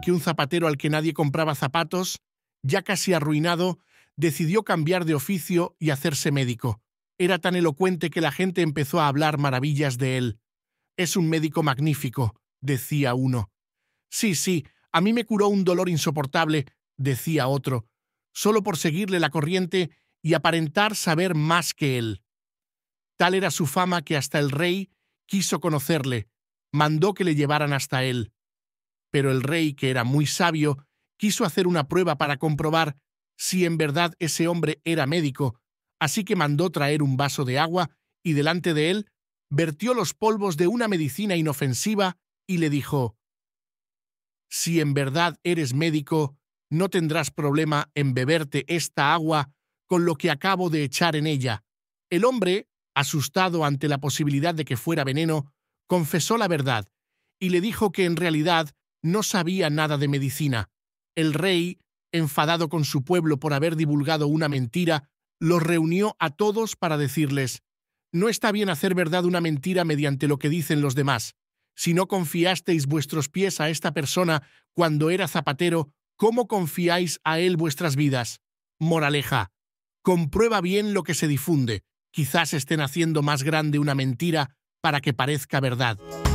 que un zapatero al que nadie compraba zapatos, ya casi arruinado, decidió cambiar de oficio y hacerse médico. Era tan elocuente que la gente empezó a hablar maravillas de él. Es un médico magnífico, decía uno. Sí, sí, a mí me curó un dolor insoportable, decía otro, solo por seguirle la corriente y aparentar saber más que él. Tal era su fama que hasta el rey quiso conocerle, mandó que le llevaran hasta él. Pero el rey, que era muy sabio, quiso hacer una prueba para comprobar si en verdad ese hombre era médico, así que mandó traer un vaso de agua y delante de él vertió los polvos de una medicina inofensiva y le dijo, Si en verdad eres médico, no tendrás problema en beberte esta agua con lo que acabo de echar en ella. El hombre, asustado ante la posibilidad de que fuera veneno, confesó la verdad y le dijo que en realidad no sabía nada de medicina. El rey, enfadado con su pueblo por haber divulgado una mentira, los reunió a todos para decirles, no está bien hacer verdad una mentira mediante lo que dicen los demás. Si no confiasteis vuestros pies a esta persona cuando era zapatero, ¿cómo confiáis a él vuestras vidas? Moraleja, comprueba bien lo que se difunde. Quizás estén haciendo más grande una mentira para que parezca verdad.